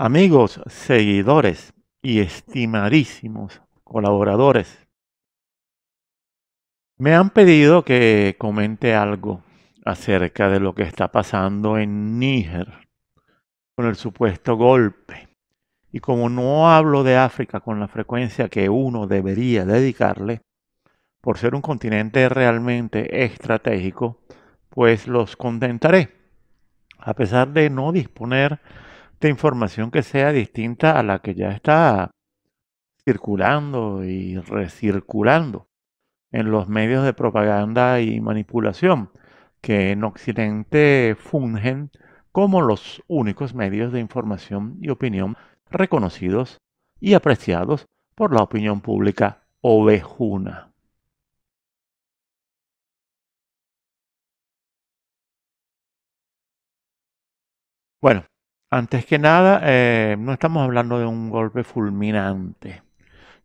Amigos, seguidores y estimadísimos colaboradores, me han pedido que comente algo acerca de lo que está pasando en Níger con el supuesto golpe. Y como no hablo de África con la frecuencia que uno debería dedicarle, por ser un continente realmente estratégico, pues los contentaré. A pesar de no disponer de información que sea distinta a la que ya está circulando y recirculando en los medios de propaganda y manipulación, que en Occidente fungen como los únicos medios de información y opinión reconocidos y apreciados por la opinión pública ovejuna. Bueno, antes que nada, eh, no estamos hablando de un golpe fulminante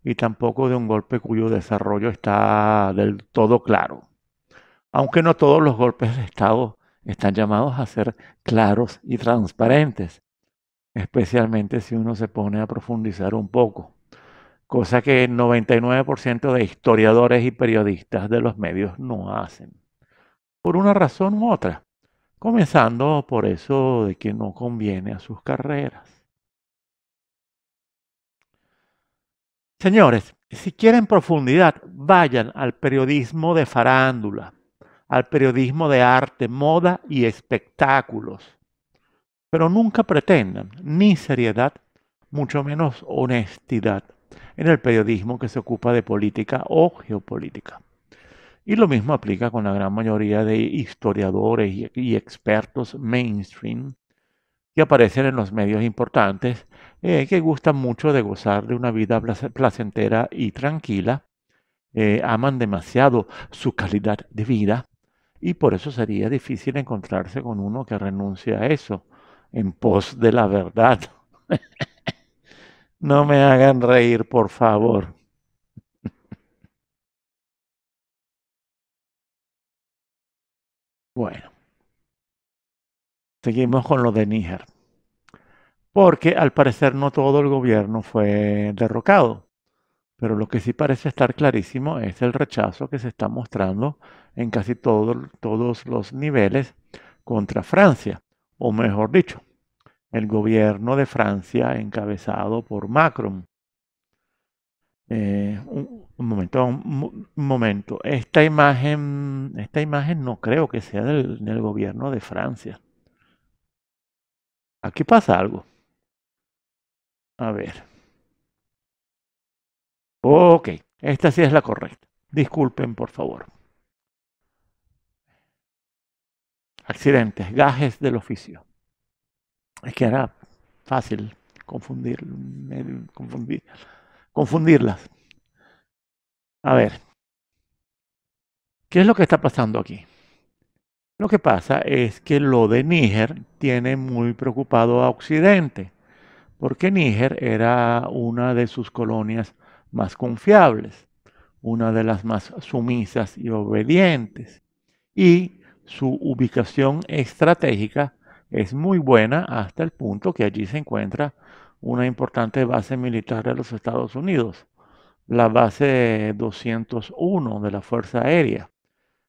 y tampoco de un golpe cuyo desarrollo está del todo claro. Aunque no todos los golpes de Estado están llamados a ser claros y transparentes, especialmente si uno se pone a profundizar un poco, cosa que el 99% de historiadores y periodistas de los medios no hacen, por una razón u otra. Comenzando por eso de que no conviene a sus carreras. Señores, si quieren profundidad, vayan al periodismo de farándula, al periodismo de arte, moda y espectáculos. Pero nunca pretendan ni seriedad, mucho menos honestidad en el periodismo que se ocupa de política o geopolítica. Y lo mismo aplica con la gran mayoría de historiadores y, expertos mainstream que aparecen en los medios importantes, eh, que gustan mucho de gozar de una vida placentera y tranquila, eh, aman demasiado su calidad de vida y por eso sería difícil encontrarse con uno que renuncie a eso en pos de la verdad. no me hagan reír, por favor. Bueno, seguimos con lo de Níger, porque al parecer no todo el gobierno fue derrocado, pero lo que sí parece estar clarísimo es el rechazo que se está mostrando en casi todos los niveles contra Francia, o mejor dicho, el gobierno de Francia encabezado por Macron, eh, un, momento, un, momento. Esta imagen, esta imagen no creo que sea del, del gobierno de Francia. Aquí pasa algo. A ver. Ok, esta sí es la correcta. Disculpen, por favor. Accidentes, gajes del oficio. Es que era fácil confundir, confundir confundirlas. A ver, ¿qué es lo que está pasando aquí? Lo que pasa es que lo de Níger tiene muy preocupado a Occidente, porque Níger era una de sus colonias más confiables, una de las más sumisas y obedientes, y su ubicación estratégica es muy buena hasta el punto que allí se encuentra una importante base militar de los Estados Unidos, la base 201 de la Fuerza Aérea.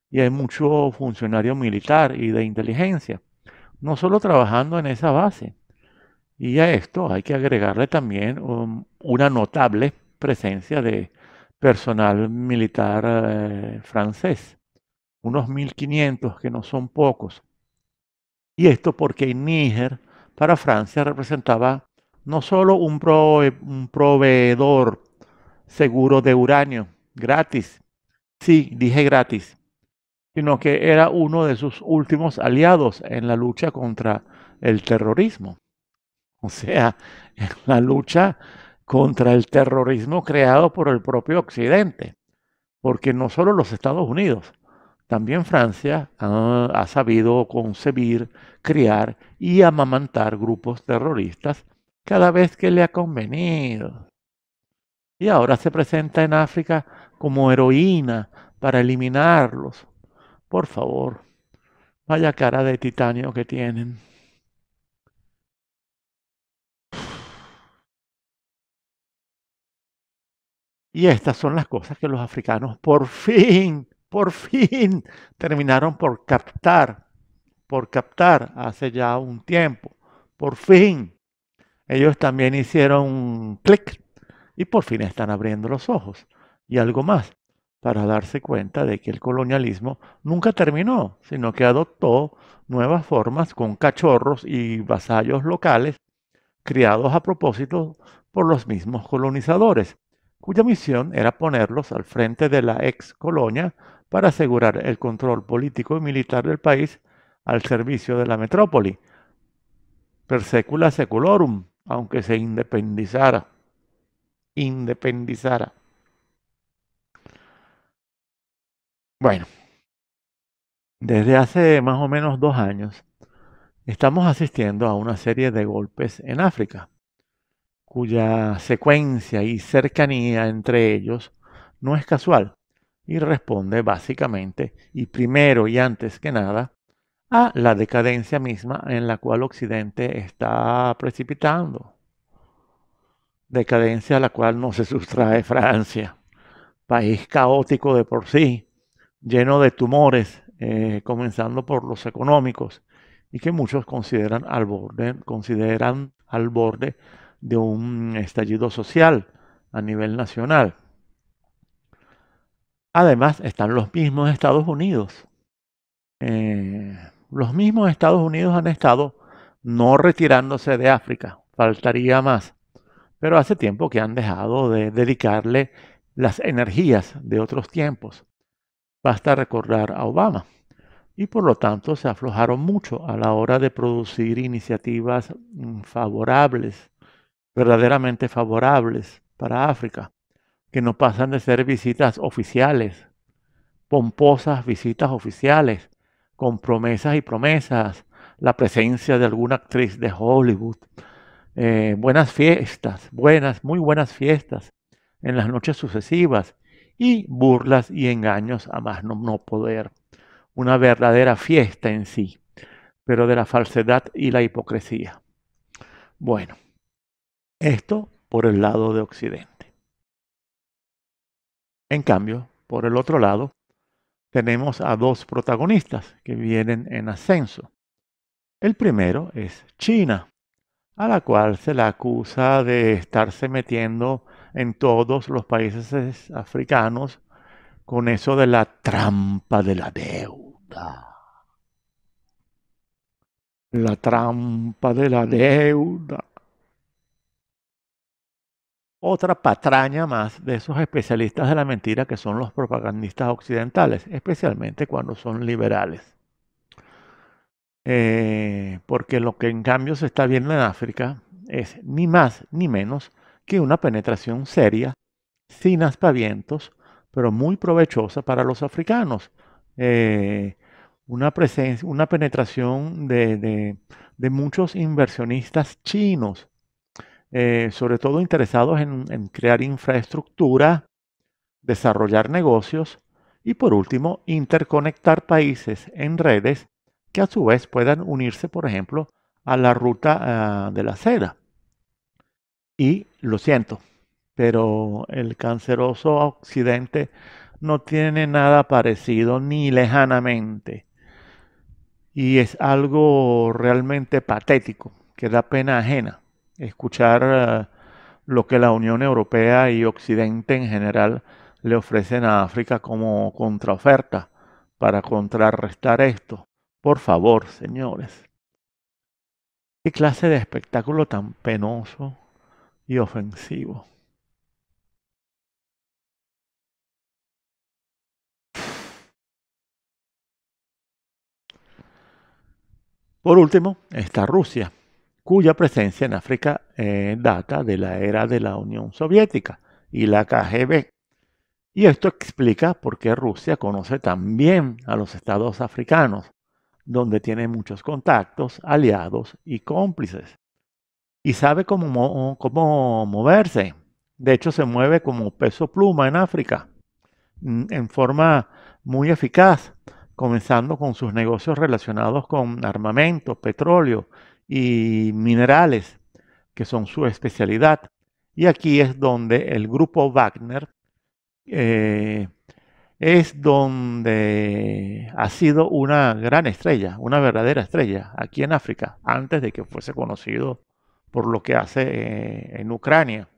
Y hay mucho funcionario militar y de inteligencia, no solo trabajando en esa base. Y a esto hay que agregarle también um, una notable presencia de personal militar eh, francés, unos 1.500 que no son pocos. Y esto porque Níger para Francia representaba no solo eh, un, proveedor seguro de uranio, gratis, sí, dije gratis, sino que era uno de sus últimos aliados en la lucha contra el terrorismo. O sea, en la lucha contra el terrorismo creado por el propio Occidente. Porque no solo los Estados Unidos, también Francia ha, ha sabido concebir, criar y amamantar grupos terroristas cada vez que le ha convenido. Y ahora se presenta en África como heroína para eliminarlos. Por favor, vaya cara de titanio que tienen. Y estas son las cosas que los africanos por fin, por fin terminaron por captar, por captar hace ya un tiempo, por fin ellos también hicieron clic y por fin están abriendo los ojos y algo más para darse cuenta de que el colonialismo nunca terminó, sino que adoptó nuevas formas con cachorros y vasallos locales criados a propósito por los mismos colonizadores, cuya misión era ponerlos al frente de la ex colonia para asegurar el control político y militar del país al servicio de la metrópoli, per secula seculorum, aunque se independizara, independizara. Bueno, desde hace más o menos dos años estamos asistiendo a una serie de golpes en África, cuya secuencia y cercanía entre ellos no es casual y responde básicamente y primero y antes que nada a la decadencia misma en la cual Occidente está precipitando. Decadencia a la cual no se sustrae Francia, país caótico de por sí, lleno de tumores, eh, comenzando por los económicos, y que muchos consideran al borde, consideran al borde de un estallido social a nivel nacional. Además están los mismos Estados Unidos, eh, los mismos Estados Unidos han estado no retirándose de África, faltaría más, pero hace tiempo que han dejado de dedicarle las energías de otros tiempos. Basta recordar a Obama. Y por lo tanto se aflojaron mucho a la hora de producir iniciativas mm, favorables, verdaderamente favorables para África, que no pasan de ser visitas oficiales, pomposas visitas oficiales, con promesas y promesas, la presencia de alguna actriz de Hollywood, eh, buenas fiestas, buenas, muy buenas fiestas en las noches sucesivas y burlas y engaños a más no poder. Una verdadera fiesta en sí, pero de la falsedad y la hipocresía. Bueno, esto por el lado de Occidente. En cambio, por el otro lado, tenemos a dos protagonistas que vienen en ascenso. El primero es China, a la cual se la acusa de estarse metiendo en todos los países africanos con eso de la trampa de la deuda. La trampa de la deuda. Otra patraña más de esos especialistas de la mentira que son los propagandistas occidentales, especialmente cuando son liberales. Eh, porque lo que en cambio se está viendo en África es ni más ni menos que una penetración seria, sin aspavientos, pero muy provechosa para los africanos. Eh, una, una penetración de muchos inversionistas chinos eh, sobre todo interesados en, crear infraestructura, desarrollar negocios y por último interconectar países en redes que a su vez puedan unirse, por ejemplo, a la ruta ah, de la seda. Y lo siento, pero el canceroso occidente no tiene nada parecido ni lejanamente. Y es algo realmente patético, que da pena ajena escuchar eh, lo que la Unión Europea y Occidente en general le ofrecen a África como contraoferta para contrarrestar esto. Por favor, señores. ¿Qué clase de espectáculo tan penoso y ofensivo? Por último, está Rusia cuya presencia en África eh, data de la era de la Unión Soviética y la KGB. Y esto explica por qué Rusia conoce también a los estados africanos, donde tiene muchos contactos, aliados y cómplices. Y sabe cómo, cómo moverse. De hecho, se mueve como peso pluma en África, mm, en forma muy eficaz, comenzando con sus negocios relacionados con armamento, petróleo, y minerales, que son su especialidad. Y aquí es donde el grupo Wagner eh, es donde ha sido una gran estrella, una verdadera estrella, aquí en África, antes de que fuese conocido por lo que hace eh, en Ucrania.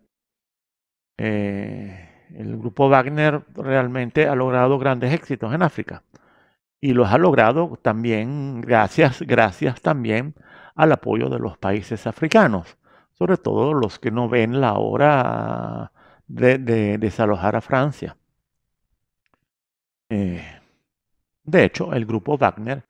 Eh, el grupo Wagner realmente ha logrado grandes éxitos en África y los ha logrado también gracias, gracias también al apoyo de los países africanos, sobre todo los que no ven la hora de, desalojar a Francia. Eh, de hecho, el grupo Wagner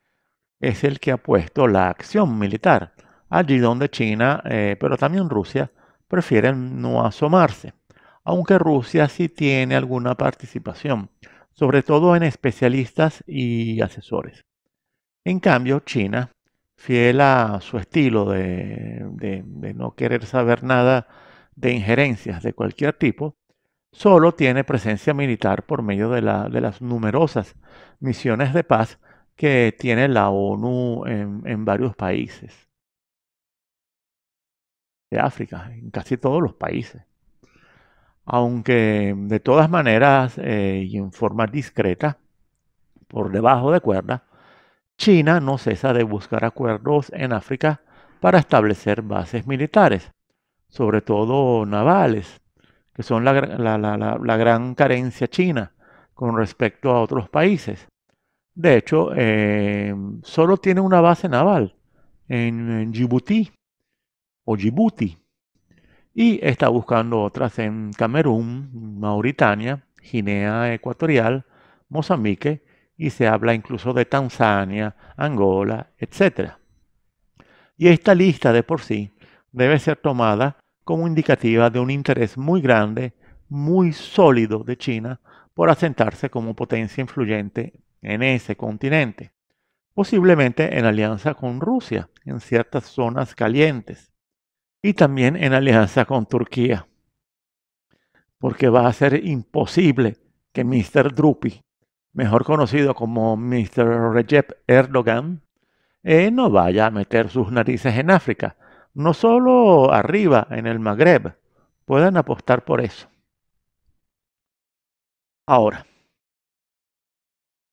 es el que ha puesto la acción militar allí donde China, eh, pero también Rusia, prefieren no asomarse, aunque Rusia sí tiene alguna participación, sobre todo en especialistas y asesores. En cambio, China fiel a su estilo de, no querer saber nada de injerencias de cualquier tipo, solo tiene presencia militar por medio de, las numerosas misiones de paz que tiene la ONU en, varios países de África, en casi todos los países. Aunque de todas maneras eh, y en forma discreta, por debajo de cuerda, China no cesa de buscar acuerdos en África para establecer bases militares, sobre todo navales, que son la, gran carencia china con respecto a otros países. De hecho, em, solo tiene una base naval en, en Djibouti o Djibouti y está buscando otras en Camerún, Mauritania, Guinea Ecuatorial, Mozambique y se habla incluso de Tanzania, Angola, etc. Y esta lista de por sí debe ser tomada como indicativa de un interés muy grande, muy sólido de China por asentarse como potencia influyente en ese continente, posiblemente en alianza con Rusia en ciertas zonas calientes y también en alianza con Turquía, porque va a ser imposible que Mr. Drupi mejor conocido como Mr. Recep Erdogan, eh, no vaya a meter sus narices en África, no solo arriba, en el Magreb. Pueden apostar por eso. Ahora,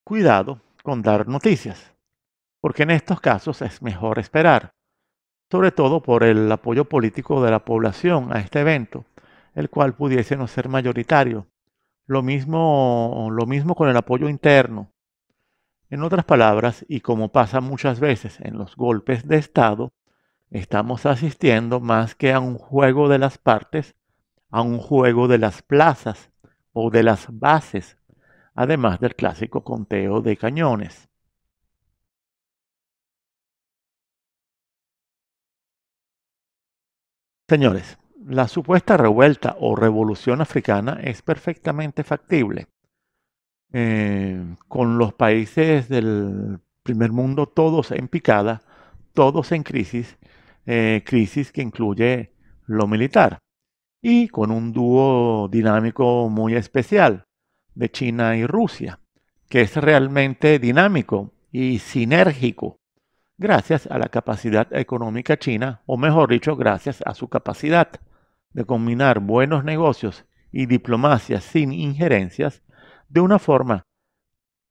cuidado con dar noticias, porque en estos casos es mejor esperar, sobre todo por el apoyo político de la población a este evento, el cual pudiese no ser mayoritario lo mismo, con el apoyo interno. En otras palabras, y como pasa muchas veces en los golpes de Estado, estamos asistiendo más que a un juego de las partes, a un juego de las plazas o de las bases, además del clásico conteo de cañones. Señores, la supuesta revuelta o revolución africana es perfectamente factible. Eh, con los países del primer mundo todos en picada, todos en crisis, eh, crisis que incluye lo militar, y con un dúo dinámico muy especial de China y Rusia, que es realmente dinámico y sinérgico gracias a la capacidad económica china, o mejor dicho, gracias a su capacidad de combinar buenos negocios y diplomacia sin injerencias de una forma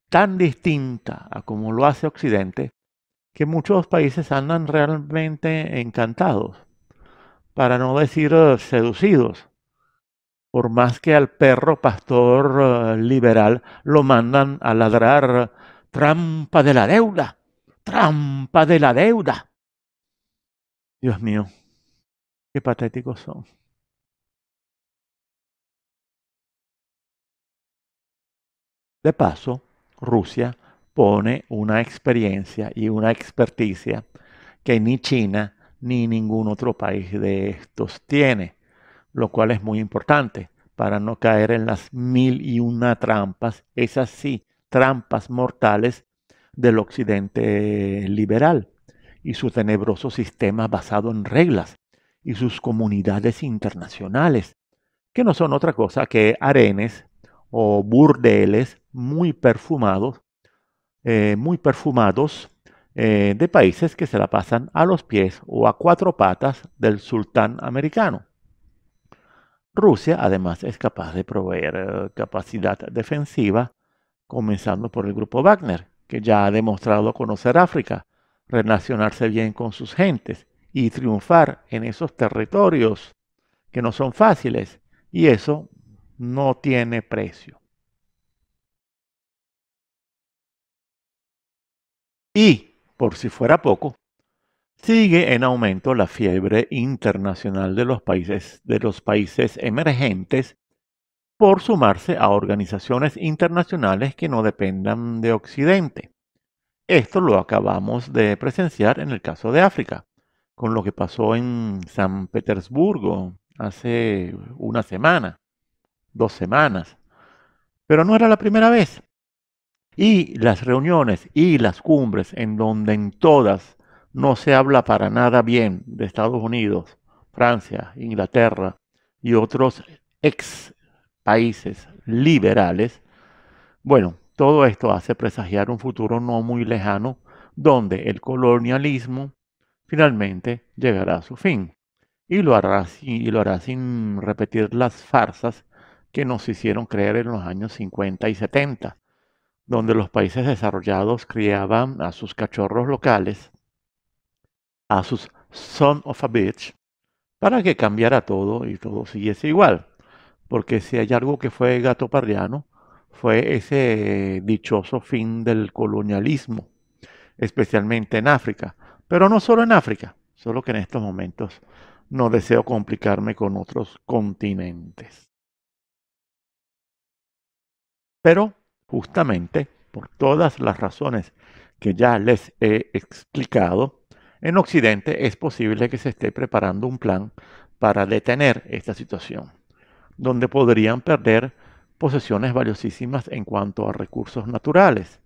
tan distinta a como lo hace Occidente que muchos países andan realmente encantados, para no decir eh, seducidos, por más que al perro pastor eh, liberal lo mandan a ladrar eh, trampa de la deuda, trampa de la deuda. Dios mío, qué patéticos son. De paso, Rusia pone una experiencia y una experticia que ni China ni ningún otro país de estos tiene, lo cual es muy importante para no caer en las mil y una trampas, esas sí, trampas mortales del occidente liberal y su tenebroso sistema basado en reglas y sus comunidades internacionales, que no son otra cosa que arenes o burdeles muy perfumados, eh, muy perfumados eh, de países que se la pasan a los pies o a cuatro patas del sultán americano. Rusia además es capaz de proveer eh, capacidad defensiva, comenzando por el grupo Wagner, que ya ha demostrado conocer África, relacionarse bien con sus gentes y triunfar en esos territorios que no son fáciles, y eso no tiene precio. Y, por si fuera poco, sigue en aumento la fiebre internacional de los países, emergentes por sumarse a organizaciones internacionales que no dependan de Occidente. Esto lo acabamos de presenciar en el caso de África, con lo que pasó en San Petersburgo hace una semana, dos semanas. Pero no era la primera vez y las reuniones y las cumbres en donde en todas no se habla para nada bien de Estados Unidos, Francia, Inglaterra y otros ex países liberales, bueno, todo esto hace presagiar un futuro no muy lejano donde el colonialismo finalmente llegará a su fin. Y lo hará, sin repetir las farsas que nos hicieron creer en los años 50 y 70 donde los países desarrollados criaban a sus cachorros locales, a sus son of a bitch, para que cambiara todo y todo siguiese igual. Porque si hay algo que fue gato parriano, fue ese dichoso fin del colonialismo, especialmente en África. Pero no solo en África, solo que en estos momentos no deseo complicarme con otros continentes. Pero justamente por todas las razones que ya les he explicado, en Occidente es posible que se esté preparando un plan para detener esta situación, donde podrían perder posesiones valiosísimas en cuanto a recursos naturales.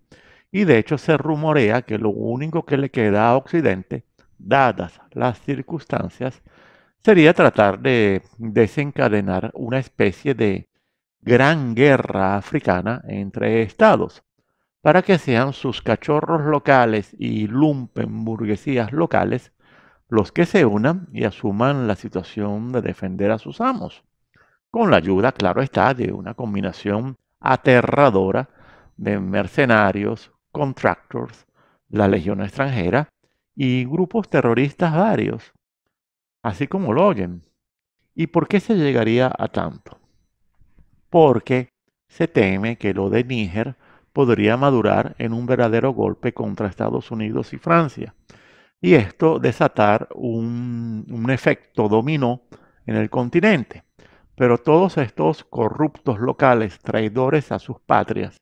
Y de hecho se rumorea que lo único que le queda a Occidente, dadas las circunstancias, sería tratar de desencadenar una especie de gran guerra africana entre estados, para que sean sus cachorros locales y lumpenburguesías locales los que se unan y asuman la situación de defender a sus amos, con la ayuda, claro está, de una combinación aterradora de mercenarios, contractors, la Legión extranjera y grupos terroristas varios, así como lo oyen. ¿Y por qué se llegaría a tanto? porque se teme que lo de Níger podría madurar en un verdadero golpe contra Estados Unidos y Francia, y esto desatar un, un efecto dominó en el continente. Pero todos estos corruptos locales, traidores a sus patrias,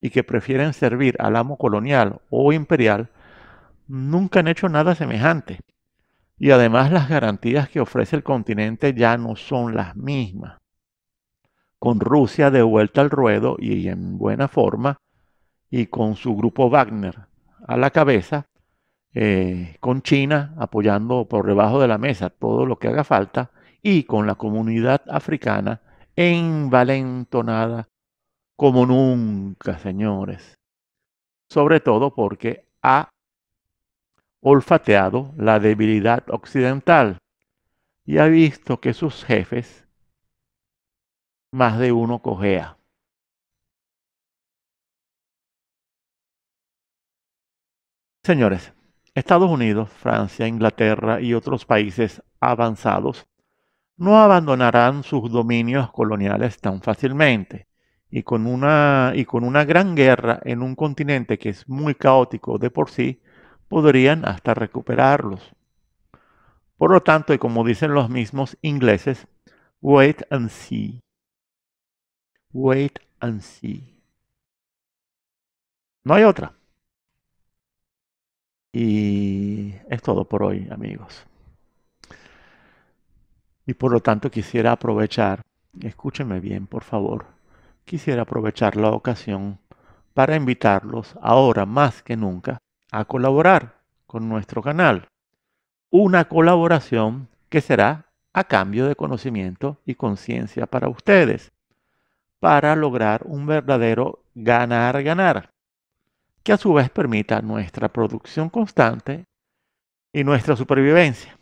y que prefieren servir al amo colonial o imperial, nunca han hecho nada semejante. Y además las garantías que ofrece el continente ya no son las mismas con Rusia de vuelta al ruedo y en buena forma, y con su grupo Wagner a la cabeza, eh, con China apoyando por debajo de la mesa todo lo que haga falta, y con la comunidad africana envalentonada como nunca, señores. Sobre todo porque ha olfateado la debilidad occidental y ha visto que sus jefes más de uno cojea. Señores, Estados Unidos, Francia, Inglaterra y otros países avanzados no abandonarán sus dominios coloniales tan fácilmente y con una, y con una gran guerra en un continente que es muy caótico de por sí, podrían hasta recuperarlos. Por lo tanto, y como dicen los mismos ingleses, wait and see. Wait and see. No hay otra. Y es todo por hoy, amigos. Y por lo tanto quisiera aprovechar, escúchenme bien, por favor, quisiera aprovechar la ocasión para invitarlos ahora más que nunca a colaborar con nuestro canal. Una colaboración que será a cambio de conocimiento y conciencia para ustedes para lograr un verdadero ganar-ganar, que a su vez permita nuestra producción constante y nuestra supervivencia.